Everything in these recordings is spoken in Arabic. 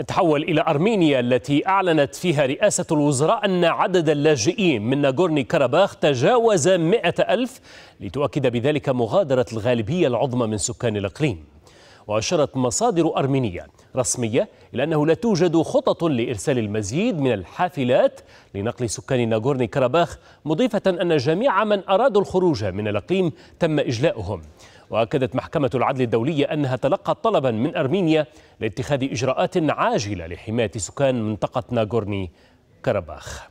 نتحول إلى أرمينيا التي أعلنت فيها رئاسة الوزراء أن عدد اللاجئين من ناغورني كاراباخ تجاوز مئة ألف لتؤكد بذلك مغادرة الغالبية العظمى من سكان الإقليم وأشرت مصادر أرمينية رسمية إلى أنه لا توجد خطط لإرسال المزيد من الحافلات لنقل سكان ناغورني كاراباخ مضيفة أن جميع من أرادوا الخروج من الإقليم تم إجلاؤهم وأكدت محكمة العدل الدولية أنها تلقت طلبا من أرمينيا لاتخاذ إجراءات عاجلة لحماية سكان منطقة ناغورني كرباخ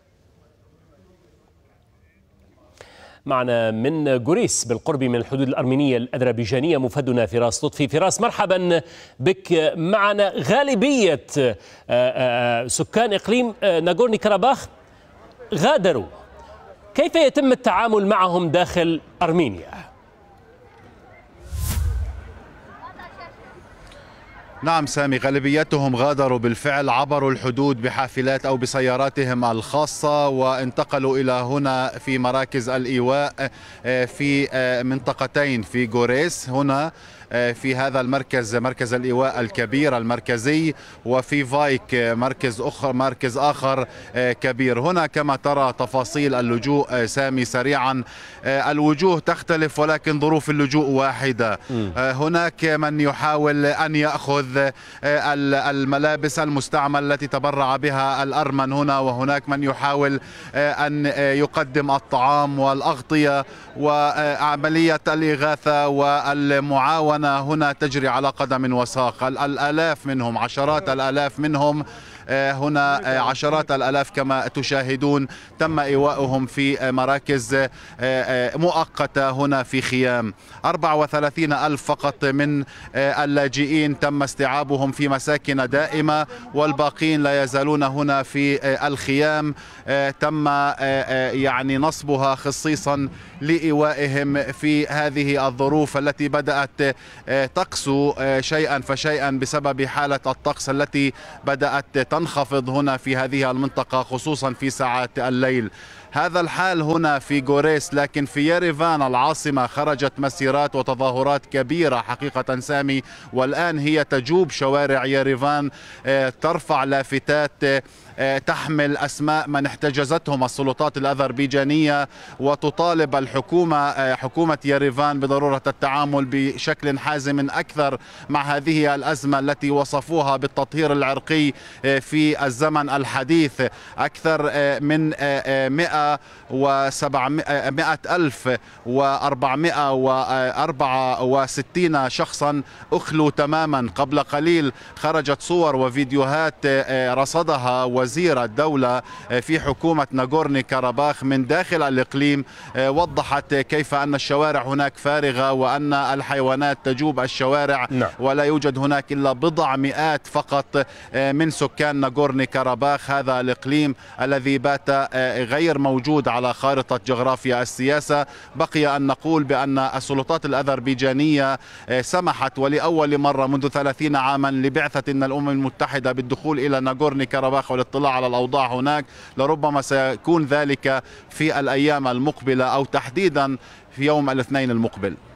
معنا من جوريس بالقرب من الحدود الأرمينية الأذربيجانية مفدنا فراس لطفي فراس مرحبا بك معنا غالبية آه، آه، سكان إقليم آه، ناغورني كرباخ غادروا كيف يتم التعامل معهم داخل أرمينيا؟ نعم سامي غالبيتهم غادروا بالفعل عبروا الحدود بحافلات أو بسياراتهم الخاصة وانتقلوا إلى هنا في مراكز الإيواء آه، في آه، منطقتين في غوريس هنا آه، في هذا المركز مركز الايواء الكبير المركزي وفي فايك مركز اخر مركز اخر كبير هنا كما ترى تفاصيل اللجوء سامي سريعا الوجوه تختلف ولكن ظروف اللجوء واحده هناك من يحاول ان ياخذ تنفيذ آه، الملابس المستعملة التي تبرع بها الأرمن هنا وهناك من يحاول آه، أن آه، يقدم الطعام والأغطية وعملية الإغاثة والمعاونة هنا تجري على قدم وساق الآلاف منهم عشرات الآلاف منهم آه، هنا آه، عشرات الالاف كما تشاهدون تم ايوائهم في آه، مراكز مؤقته هنا في خيام 34 الف فقط من اللاجئين تم استيعابهم في مساكن دائمه والباقين لا يزالون هنا في الخيام تم يعني نصبها خصيصا لايوائهم في هذه الظروف التي بدات تقسو شيئا فشيئا بسبب حاله الطقس التي بدات تنخفض هنا في هذه المنطقة خصوصا في ساعات الليل هذا الحال هنا في غوريس لكن في يريفان العاصمة خرجت مسيرات وتظاهرات كبيرة حقيقة سامي والآن هي تجوب شوارع يريفان آه، ترفع لافتات آه، تحمل أسماء من احتجزتهم السلطات الأذربيجانية وتطالب الحكومة آه، حكومة يريفان بضرورة التعامل بشكل حازم أكثر مع هذه الأزمة التي وصفوها بالتطهير العرقي في الزمن الحديث أكثر من 100 و700 ألف و464 شخصا أخلوا تماما قبل قليل خرجت صور وفيديوهات آه، آه، رصدها وزير الدولة آه، في حكومة ناغورني كاراباخ من داخل الإقليم وضحت كيف أن الشوارع هناك فارغة وأن الحيوانات تجوب الشوارع نعم. ولا يوجد هناك إلا بضع مئات فقط من سكان ناغورني كاراباخ هذا الإقليم الذي بات غير موجود موجود على خارطة جغرافيا السياسة بقي أن نقول بأن السلطات الأذربيجانية آه، سمحت ولأول مرة منذ 30 عاما لبعثة الأمم المتحدة بالدخول إلى ناغورني كرباخ والاطلاع على الأوضاع هناك لربما سيكون ذلك في الأيام المقبلة أو تحديدا في يوم الاثنين المقبل